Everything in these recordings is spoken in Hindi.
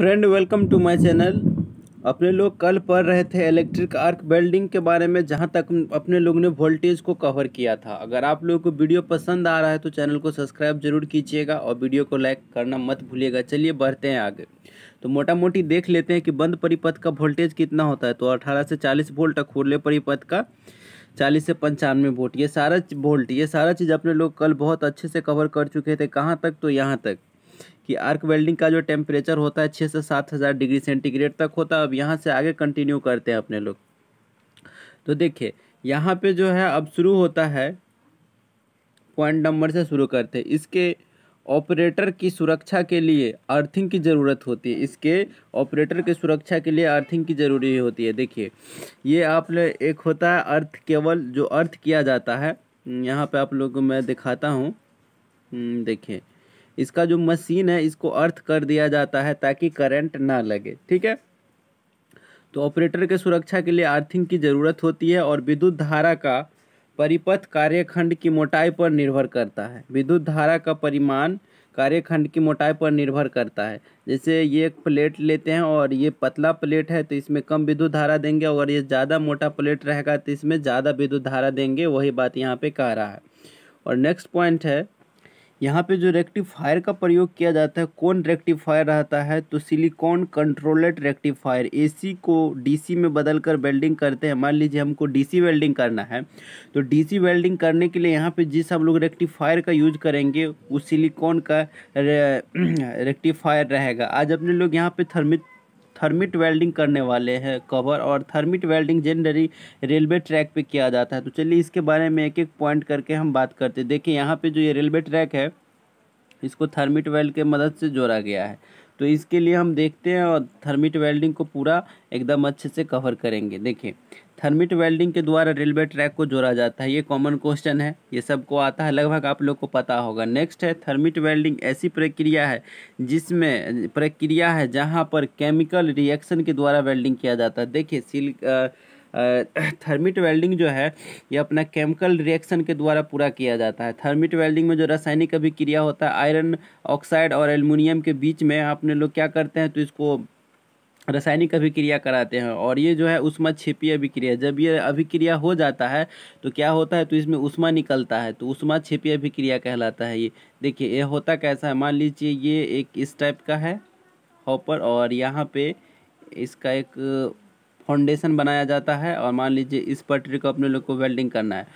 friend welcome to my channel अपने लोग कल पढ़ रहे थे इलेक्ट्रिक आर्क वेल्डिंग के बारे में जहां तक अपने लोगों ने वोल्टेज को कवर किया था अगर आप लोगों को वीडियो पसंद आ रहा है तो चैनल को सब्सक्राइब जरूर कीजिएगा और वीडियो को लाइक करना मत भूलिएगा चलिए बढ़ते हैं आगे तो मोटा मोटी देख लेते हैं कि बंद परिपथ का वोल्टेज कितना होता है तो अठारह से चालीस वोल्ट खुले परिपथ का चालीस से पंचानवे वोल्ट ये सारा वोल्ट ये सारा चीज़ अपने लोग कल बहुत अच्छे से कवर कर चुके थे कहाँ तक तो यहाँ तक कि आर्क वेल्डिंग का जो टेम्परेचर होता है छः से सात हज़ार डिग्री सेंटीग्रेड तक होता है अब यहाँ से आगे कंटिन्यू करते हैं अपने लोग तो देखिए यहाँ पे जो है अब शुरू होता है पॉइंट नंबर से शुरू करते हैं इसके ऑपरेटर की सुरक्षा के लिए अर्थिंग की ज़रूरत होती है इसके ऑपरेटर की सुरक्षा के लिए अर्थिंग की ज़रूरी होती है देखिए ये आप एक होता है अर्थ केवल जो अर्थ किया जाता है यहाँ पे आप लोगों को मैं दिखाता हूँ हम्म, देखिए इसका जो मशीन है इसको अर्थ कर दिया जाता है ताकि करंट ना लगे ठीक है तो ऑपरेटर के सुरक्षा के लिए अर्थिंग की ज़रूरत होती है और विद्युत धारा का परिपथ कार्यखंड की मोटाई पर निर्भर करता है विद्युत धारा का परिमाण कार्यखंड की मोटाई पर निर्भर करता है जैसे ये एक प्लेट लेते हैं और ये पतला प्लेट है तो इसमें कम विद्युत धारा देंगे और ये ज़्यादा मोटा प्लेट रहेगा तो इसमें ज़्यादा विद्युत धारा देंगे वही बात यहाँ पे कह रहा है और नेक्स्ट पॉइंट है यहाँ पे जो रेक्टिफायर का प्रयोग किया जाता है कौन रेक्टिफायर रहता है तो सिलिकॉन कंट्रोलेट रेक्टिफायर एसी को डीसी में बदल कर वेल्डिंग करते हैं मान लीजिए हमको डीसी वेल्डिंग करना है तो डीसी वेल्डिंग करने के लिए यहाँ पे जिस हम लोग रेक्टिफायर का यूज करेंगे वो सिलिकॉन का रेक्टिफायर रहेगा आज अपने लोग यहाँ पर थर्मित थर्मिट वेल्डिंग करने वाले हैं कवर और thermit welding generally railway track पे किया जाता है तो चलिए इसके बारे में एक एक पॉइंट करके हम बात करते हैं देखिए यहाँ पे जो ये रेलवे ट्रैक है इसको थर्मिट वेल्ड के मदद से जोड़ा गया है तो इसके लिए हम देखते हैं और थर्मिट वेल्डिंग को पूरा एकदम अच्छे से कवर करेंगे देखिए थर्मिट वेल्डिंग के द्वारा रेलवे ट्रैक को जोड़ा जाता है ये कॉमन क्वेश्चन है ये सबको आता है लगभग आप लोग को पता होगा नेक्स्ट है थर्मिट वेल्डिंग ऐसी प्रक्रिया है जिसमें प्रक्रिया है जहाँ पर केमिकल रिएक्शन के द्वारा वेल्डिंग किया जाता है देखिए सिल्क थर्मिट वेल्डिंग जो है ये अपना केमिकल रिएक्शन के द्वारा पूरा किया जाता है थर्मिट वेल्डिंग में जो रासायनिक अभिक्रिया होता है आयरन ऑक्साइड और एलमिनियम के बीच में अपने लोग क्या करते हैं तो इसको रासायनिक अभिक्रिया कराते हैं और ये जो है उष्मा छिपी अभिक्रिया जब ये अभिक्रिया हो जाता है तो क्या होता है तो इसमें उष्मा निकलता है तो उष्मा छिपी अभिक्रिया कहलाता है ये देखिए ये होता कैसा है मान लीजिए ये एक इस टाइप का है हॉपर और यहाँ पे इसका एक फाउंडेशन बनाया जाता है और मान लीजिए इस पटरी को अपने लोग को वेल्डिंग करना है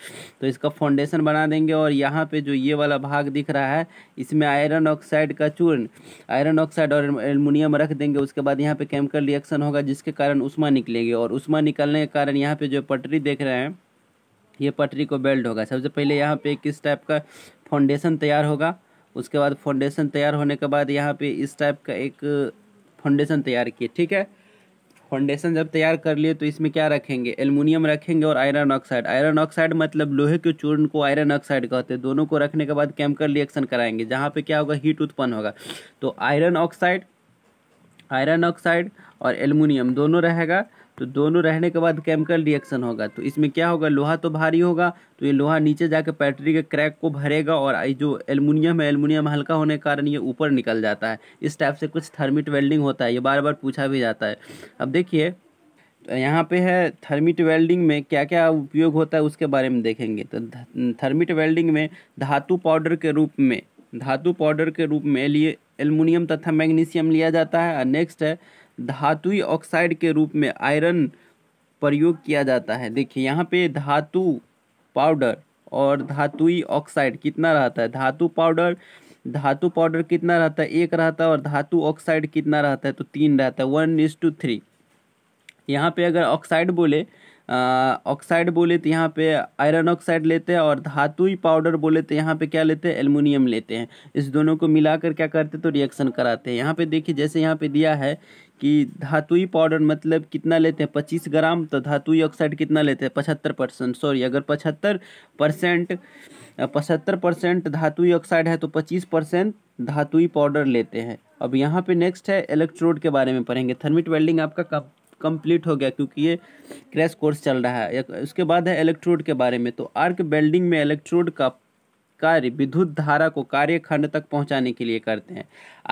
तो इसका फाउंडेशन बना देंगे और यहाँ पे जो ये वाला भाग दिख रहा है इसमें आयरन ऑक्साइड का चूर्ण आयरन ऑक्साइड और एलमिनियम रख देंगे उसके बाद यहाँ पे केमिकल रिएक्शन होगा जिसके कारण उष्मा निकलेगी और उष्मा निकलने के कारण यहाँ पे जो पटरी देख रहे हैं ये पटरी को बेल्ड होगा सबसे पहले यहाँ पे किस टाइप का फाउंडेशन तैयार होगा उसके बाद फाउंडेशन तैयार होने के बाद यहाँ पे इस टाइप का एक फाउंडेशन तैयार किए ठीक है फाउंडेशन जब तैयार कर लिए तो इसमें क्या रखेंगे एलमुनियम रखेंगे और आयरन ऑक्साइड आयरन ऑक्साइड मतलब लोहे के चूर्ण को आयरन ऑक्साइड कहते हैं दोनों को रखने के बाद केमिकल रिएक्शन कराएंगे जहाँ पे क्या होगा हीट उत्पन्न होगा तो आयरन ऑक्साइड आयरन ऑक्साइड और एलमुनियम दोनों रहेगा तो दोनों रहने के बाद केमिकल रिएक्शन होगा तो इसमें क्या होगा लोहा तो भारी होगा तो ये लोहा नीचे जाकर बैटरी के क्रैक को भरेगा और जो एलमुनियम है एलमुनियम हल्का होने के कारण ये ऊपर निकल जाता है इस टाइप से कुछ थर्मिट वेल्डिंग होता है ये बार बार पूछा भी जाता है अब देखिए तो यहाँ पे है थर्मिट वेल्डिंग में क्या क्या उपयोग होता है उसके बारे में देखेंगे तो थर्मिट वेल्डिंग में धातु पाउडर के रूप में धातु पाउडर के रूप में लिए एलमुनियम तथा मैग्नीशियम लिया जाता है और नेक्स्ट है धातुई ऑक्साइड के रूप में आयरन प्रयोग किया जाता है देखिए यहाँ पे धातु पाउडर और धातुई ऑक्साइड कितना रहता है धातु पाउडर धातु पाउडर कितना रहता है एक रहता है और धातु ऑक्साइड कितना रहता है तो तीन रहता है वन इज टू थ्री यहाँ पे अगर ऑक्साइड बोले ऑक्साइड बोले तो यहाँ पे आयरन ऑक्साइड लेते हैं और धातुई पाउडर बोले तो यहाँ पे क्या लेते हैं एलमिनियम लेते हैं इस दोनों को मिलाकर क्या करते तो रिएक्शन कराते हैं यहाँ पे देखिए जैसे यहाँ पे दिया है कि धातुई पाउडर मतलब कितना लेते हैं पच्चीस ग्राम तो धातुई ऑक्साइड कितना लेते हैं पचहत्तर परसेंट सॉरी अगर पचहत्तर परसेंट पचहत्तर परसेंट धातुई ऑक्साइड है तो पच्चीस परसेंट धातुई पाउडर लेते हैं अब यहाँ पे नेक्स्ट है इलेक्ट्रोड के बारे में पढ़ेंगे थर्मिट वेल्डिंग आपका कंप्लीट हो गया क्योंकि ये क्रैश कोर्स चल रहा है उसके बाद है इलेक्ट्रोड के बारे में तो आर्क वेल्डिंग में इलेक्ट्रोड का कार्य विद्युत धारा को कार्य खंड तक पहुंचाने के लिए करते हैं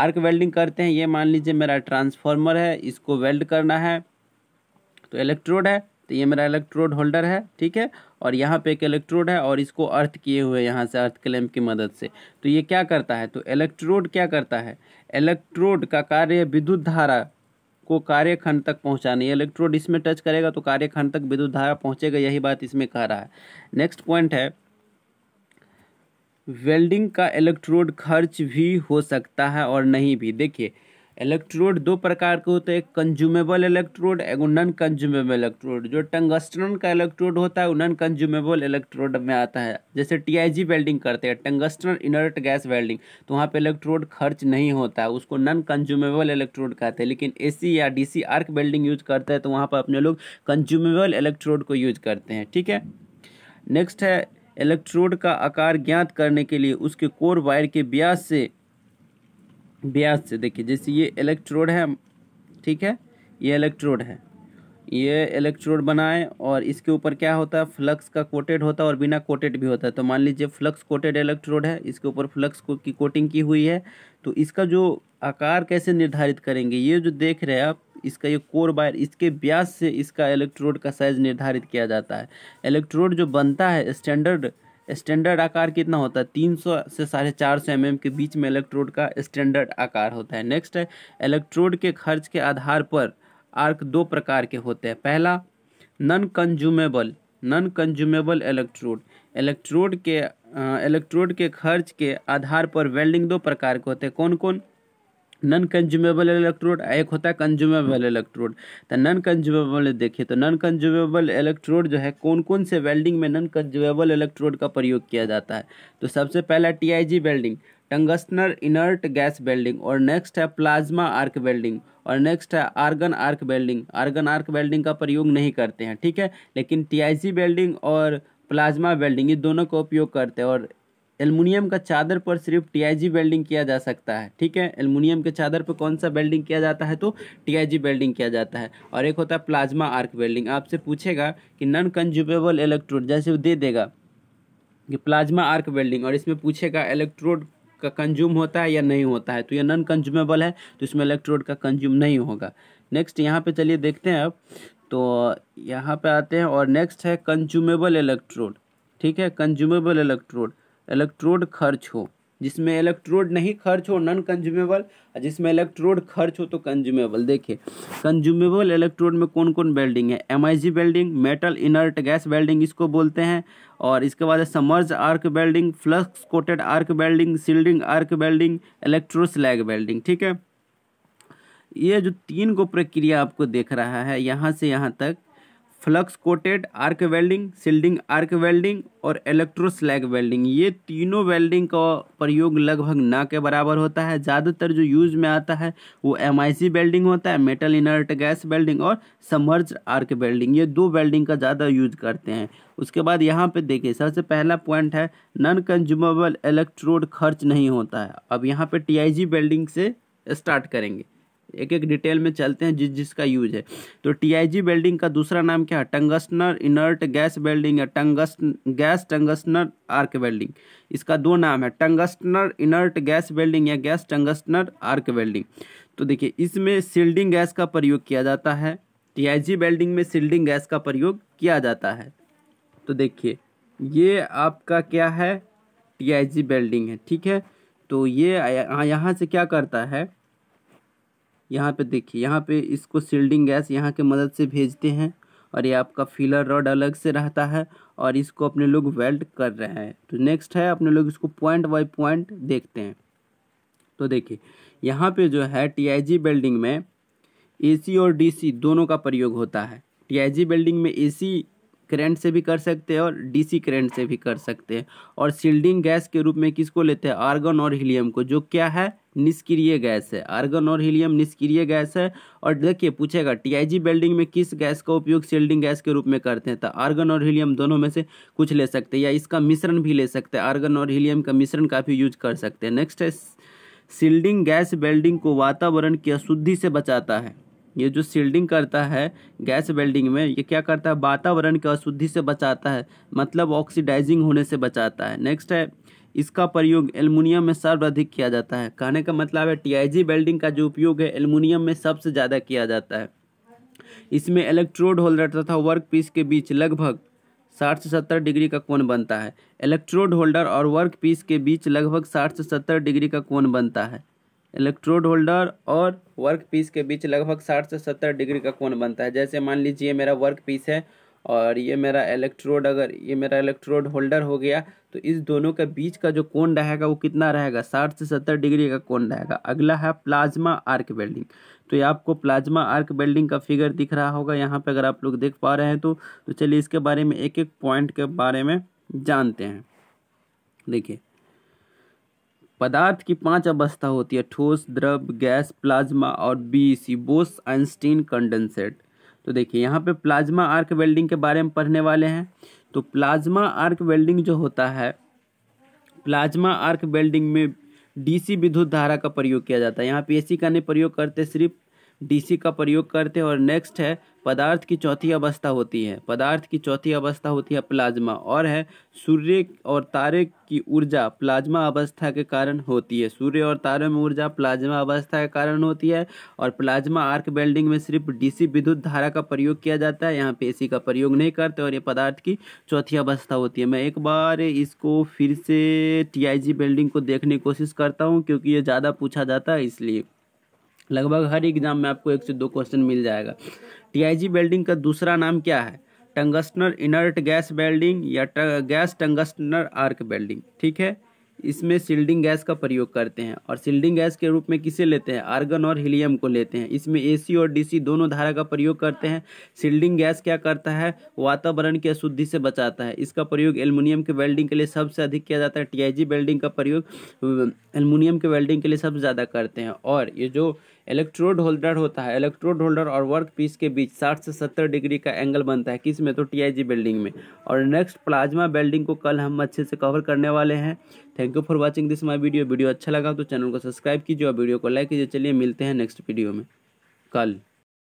आर्क वेल्डिंग करते हैं ये मान लीजिए मेरा ट्रांसफार्मर है इसको वेल्ड करना है तो इलेक्ट्रोड है तो ये मेरा इलेक्ट्रोड होल्डर है ठीक है और यहाँ पे एक इलेक्ट्रोड है और इसको अर्थ किए हुए यहाँ से अर्थ क्लैम्प की मदद से तो ये क्या करता है तो इलेक्ट्रोड क्या करता है इलेक्ट्रोड का कार्य विद्युत धारा को कार्यखंड तक पहुँचाना ये इलेक्ट्रोड इसमें टच करेगा तो कार्यखंड तक विद्युत धारा पहुँचेगा यही बात इसमें कह रहा है नेक्स्ट पॉइंट है वेल्डिंग का इलेक्ट्रोड खर्च भी हो सकता है और नहीं भी देखिए इलेक्ट्रोड दो प्रकार के होते हैं एक कंज्यूमेबल इलेक्ट्रोड एगो नॉन कंज्यूमेबल इलेक्ट्रोड जो टंगस्टन का इलेक्ट्रोड होता है वो नॉन कंज्यूमेबल इलेक्ट्रोड में आता है जैसे टीआईजी वेल्डिंग करते हैं टंगस्टन इनर्ट गैस वेल्डिंग तो वहाँ पे इलेक्ट्रोड खर्च नहीं होता है उसको नॉन कंज्यूमेबल इलेक्ट्रोड कहते हैं लेकिन सी या सी आर्क वेल्डिंग यूज करते हैं तो वहाँ पर अपने लोग कंज्यूमेबल इलेक्ट्रोड को यूज करते हैं ठीक है नेक्स्ट है इलेक्ट्रोड का आकार ज्ञात करने के लिए उसके कोर वायर के ब्यास से ब्यास से देखिए जैसे ये इलेक्ट्रोड है ठीक है ये इलेक्ट्रोड है ये इलेक्ट्रोड बनाए और इसके ऊपर क्या होता है फ्लक्स का कोटेड होता है और बिना कोटेड भी होता है तो मान लीजिए फ्लक्स कोटेड इलेक्ट्रोड है इसके ऊपर फ्लक्स को की कोटिंग की हुई है तो इसका जो आकार कैसे निर्धारित करेंगे ये जो देख रहे हैं आप इसका ये कोर वायर इसके ब्यास से इसका इलेक्ट्रोड का साइज निर्धारित किया जाता है इलेक्ट्रोड जो बनता है स्टैंडर्ड स्टैंडर्ड आकार कितना होता है 300 से साढ़े चार सौ एम के बीच में इलेक्ट्रोड का स्टैंडर्ड आकार होता है नेक्स्ट है इलेक्ट्रोड के खर्च के आधार पर आर्क दो प्रकार के होते हैं पहला non consumable non consumable electrode electrode के इलेक्ट्रोड के खर्च के आधार पर वेल्डिंग दो प्रकार के होते हैं कौन कौन नॉन कंज्यूमेबल इलेक्ट्रोड एक होता है कंज्यूमेबल इलेक्ट्रोड तो नॉन कंज्यूमेबल देखिए तो नॉन कंज्यूमेबल इलेक्ट्रोड जो है कौन कौन से वेल्डिंग में नॉन कंज्यूमेबल इलेक्ट्रोड का प्रयोग किया जाता है तो सबसे पहला TIG welding tungsten inert gas welding और नेक्स्ट है प्लाज्मा आर्क वेल्डिंग और नेक्स्ट है argon arc welding argon arc welding का प्रयोग नहीं करते हैं ठीक है लेकिन जी वेल्डिंग और प्लाज्मा वेल्डिंग ये दोनों का उपयोग करते हैं और एलमिनियम का चादर पर सिर्फ टीआईजी वेल्डिंग किया जा सकता है ठीक है एलमिनियम के चादर पर कौन सा वेल्डिंग किया जाता है तो टीआईजी वेल्डिंग किया जाता है और एक होता है प्लाज्मा आर्क वेल्डिंग आपसे पूछेगा कि नॉन कंज्यूमेबल इलेक्ट्रोड जैसे वो दे देगा कि प्लाज्मा आर्क वेल्डिंग और इसमें पूछेगा इलेक्ट्रोड का कंज्यूम होता है या नहीं होता है तो ये नॉन कंज्यूमेबल है तो इसमें इलेक्ट्रोड का कंज्यूम नहीं होगा नेक्स्ट यहाँ पर चलिए देखते हैं अब तो यहाँ पर आते हैं और नेक्स्ट है कंज्यूमेबल इलेक्ट्रोड ठीक है कंज्यूमेबल इलेक्ट्रोड इलेक्ट्रोड खर्च हो जिसमें इलेक्ट्रोड नहीं खर्च हो नॉन कंज्यूमेबल जिसमें इलेक्ट्रोड खर्च हो तो कंज्यूमेबल देखिए कंज्यूमेबल इलेक्ट्रोड में कौन कौन वेल्डिंग है M welding metal inert gas welding इसको बोलते हैं और इसके बाद है submerged arc welding flux coated arc welding shielding arc welding electroslag welding ठीक है ये जो तीन को प्रक्रिया आपको देख रहा है यहाँ से यहाँ तक flux coated arc welding shielding arc welding और इलेक्ट्रोस्लैग वेल्डिंग ये तीनों वेल्डिंग का प्रयोग लगभग ना के बराबर होता है ज़्यादातर जो यूज में आता है वो एम वेल्डिंग होता है मेटल इनर्ट गैस वेल्डिंग और समर्ज आर्क वेल्डिंग ये दो वेल्डिंग का ज़्यादा यूज करते हैं उसके बाद यहाँ पे देखिए सबसे पहला पॉइंट है नॉन कंज्यूमेबल इलेक्ट्रोड खर्च नहीं होता है अब यहाँ पर टी वेल्डिंग से स्टार्ट करेंगे एक एक डिटेल में चलते हैं जिस जिसका यूज है तो टीआईजी वेल्डिंग का दूसरा नाम क्या है टंगस्टनर इनर्ट गैस वेल्डिंग या tungsten gas tungsten arc welding इसका दो नाम है टंगस्टनर इनर्ट गैस वेल्डिंग या गैस टंगस्टनर आर्क वेल्डिंग तो देखिए इसमें सील्डिंग गैस का प्रयोग किया जाता है टी वेल्डिंग में सील्डिंग गैस का प्रयोग किया जाता है तो देखिए ये आपका क्या है टी वेल्डिंग है ठीक है तो ये यहाँ से क्या करता है यहाँ पे देखिए यहाँ पे इसको सील्डिंग गैस यहाँ के मदद से भेजते हैं और ये आपका फीलर रॉड अलग से रहता है और इसको अपने लोग वेल्ड कर रहे हैं तो नेक्स्ट है अपने लोग इसको पॉइंट बाई पॉइंट देखते हैं तो देखिए यहाँ पे जो है टीआईजी बिल्डिंग में एसी और डीसी दोनों का प्रयोग होता है टीआईजी बिल्डिंग में एसी करेंट से भी कर सकते हैं और डीसी करेंट से भी कर सकते हैं और सील्डिंग गैस के रूप में किसको लेते हैं आर्गन और हीलियम को जो क्या है निष्क्रिय गैस है आर्गन और हीलियम निष्क्रिय गैस है और देखिए पूछेगा टीआईजी बेल्डिंग में किस गैस का उपयोग सील्डिंग गैस के रूप में करते हैं तो आर्गन और हीलियम दोनों में से कुछ ले सकते हैं या इसका मिश्रण भी ले सकते हैं आर्गन और हीलियम का मिश्रण काफ़ी यूज कर सकते हैं नेक्स्ट है सील्डिंग गैस बेल्डिंग को वातावरण की अशुद्धि से बचाता है ये जो सील्डिंग करता है गैस वेल्डिंग में ये क्या करता है वातावरण के अशुद्धि से बचाता है मतलब ऑक्सीडाइजिंग होने से बचाता है नेक्स्ट है इसका प्रयोग एलमुनियम में सर्वाधिक किया जाता है कहने का मतलब है टीआईजी वेल्डिंग का जो उपयोग है एलमुनियम में सबसे ज़्यादा किया जाता है इसमें इलेक्ट्रोड होल्डर तथा वर्क पीस के बीच लगभग साठ से सत्तर डिग्री का कोण बनता है इलेक्ट्रोड होल्डर और वर्क पीस के बीच लगभग साठ से सत्तर डिग्री का कोण बनता है इलेक्ट्रोड होल्डर और वर्क पीस के बीच लगभग साठ से सत्तर डिग्री का कोण बनता है जैसे मान लीजिए मेरा वर्क पीस है और ये मेरा इलेक्ट्रोड अगर ये मेरा इलेक्ट्रोड होल्डर हो गया तो इस दोनों के बीच का जो कोण रहेगा वो कितना रहेगा साठ से सत्तर डिग्री का कोण रहेगा अगला है प्लाज्मा आर्क वेल्डिंग तो ये आपको प्लाज्मा आर्क वेल्डिंग का फिगर दिख रहा होगा यहाँ पर अगर आप लोग देख पा रहे हैं तो तो चलिए इसके बारे में एक एक पॉइंट के बारे में जानते हैं देखिए पदार्थ की पांच अवस्था होती है ठोस द्रव गैस प्लाज्मा और B C Bose Einstein condensate तो देखिए यहाँ पे प्लाज्मा आर्क वेल्डिंग के बारे में पढ़ने वाले हैं तो प्लाज्मा आर्क वेल्डिंग जो होता है प्लाज्मा आर्क वेल्डिंग में डीसी विद्युत धारा का प्रयोग किया जाता है यहाँ पे एसी का नहीं प्रयोग करते सिर्फ डीसी का प्रयोग करते हैं और नेक्स्ट है पदार्थ की चौथी अवस्था होती है पदार्थ की चौथी अवस्था होती है प्लाज्मा और है सूर्य और तारे की ऊर्जा प्लाज्मा अवस्था के कारण होती है सूर्य और तारे में ऊर्जा प्लाज्मा अवस्था के कारण होती है और प्लाज्मा आर्क बेल्डिंग में सिर्फ डीसी विद्युत धारा का प्रयोग किया जाता है यहाँ पे एसी का प्रयोग नहीं करते और ये पदार्थ की चौथी अवस्था होती है मैं एक बार इसको फिर से टी आई वेल्डिंग को देखने की कोशिश करता हूँ क्योंकि ये ज़्यादा पूछा जाता है इसलिए लगभग हर एग्जाम में आपको एक से दो क्वेश्चन मिल जाएगा टीआईजी वेल्डिंग का दूसरा नाम क्या है टंगस्टनर इनर्ट गैस वेल्डिंग या ट गैस टंगस्टनर आर्क वेल्डिंग ठीक है इसमें सील्डिंग गैस का प्रयोग करते हैं और सील्डिंग गैस के रूप में किसे लेते हैं आर्गन और हीलियम को लेते हैं इसमें एसी और डीसी दोनों धारा का प्रयोग करते हैं सील्डिंग गैस क्या करता है वातावरण की अशुद्धि से बचाता है इसका प्रयोग एल्युमिनियम के वेल्डिंग के लिए सबसे अधिक किया जाता है टीआईजी वेल्डिंग का प्रयोग एल्युमिनियम के वेल्डिंग के लिए सबसे ज़्यादा करते हैं और ये जो इलेक्ट्रोड होल्डर होता है इलेक्ट्रोड होल्डर और वर्क पीस के बीच 60 से 70 डिग्री का एंगल बनता है किस में तो टीआईजी बिल्डिंग में और नेक्स्ट प्लाज्मा बेल्डिंग को कल हम अच्छे से कवर करने वाले हैं thank you for watching this my video video अच्छा लगा तो चैनल को सब्सक्राइब कीजिए और वीडियो को लाइक कीजिए चलिए मिलते हैं नेक्स्ट वीडियो में कल